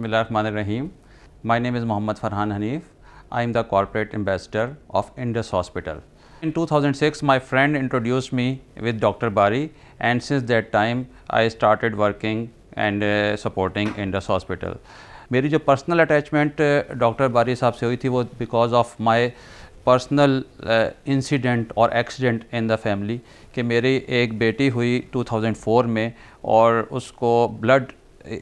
Rahim my name is Mohammad Farhan Hanif I am the corporate ambassador of Indus hospital in 2006 my friend introduce me with doctor Bari and since that time I started working and supporting Indus hospital मेरी जो personal attachment doctor बारी साहब से हुई थी वो because of my personal incident और accident in the family कि मेरी एक बेटी हुई 2004 में और उसको ब्लड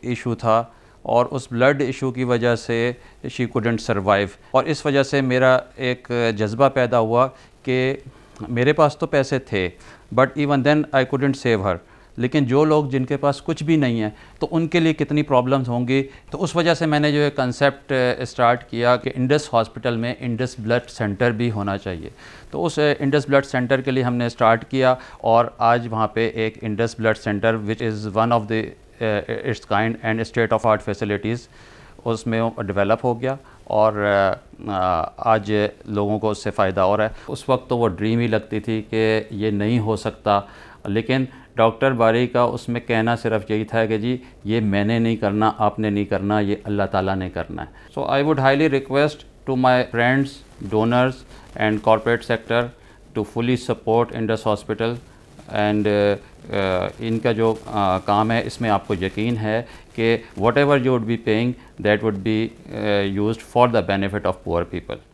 इशू था और उस ब्लड इशू की वजह से शी कुडेंट सर्वाइव और इस वजह से मेरा एक जज्बा पैदा हुआ कि मेरे पास तो पैसे थे but even then I couldn't save her लेकिन जो लोग जिनके पास कुछ भी नहीं है तो उनके लिए कितनी प्रॉब्लम्स होंगी तो उस वजह से मैंने जो है कंसेप्ट स्टार्ट किया कि इंडस हॉस्पिटल में इंडस ब्लड सेंटर भी होना चाहिए तो उस इंडस ब्लड सेंटर के लिए हमने स्टार्ट किया और आज वहाँ पे एक Indus blood centre which is one of the its kind and state of art facilities उसमें डेवलप हो गया और uh, uh, आज लोगों को उससे फ़ायदा हो रहा है उस वक्त तो वो ड्रीम ही लगती थी कि ये नहीं हो सकता लेकिन डॉक्टर बारी का उसमें कहना सिर्फ यही था कि जी ये मैंने नहीं करना आपने नहीं करना ये अल्लाह ताला ने करना है so I would highly request to my friends donors and corporate sector to fully support Indus hospital and uh, uh, इनका जो uh, काम है इसमें आपको यकीन है कि whatever you would be paying that would be use for the benefit of poor people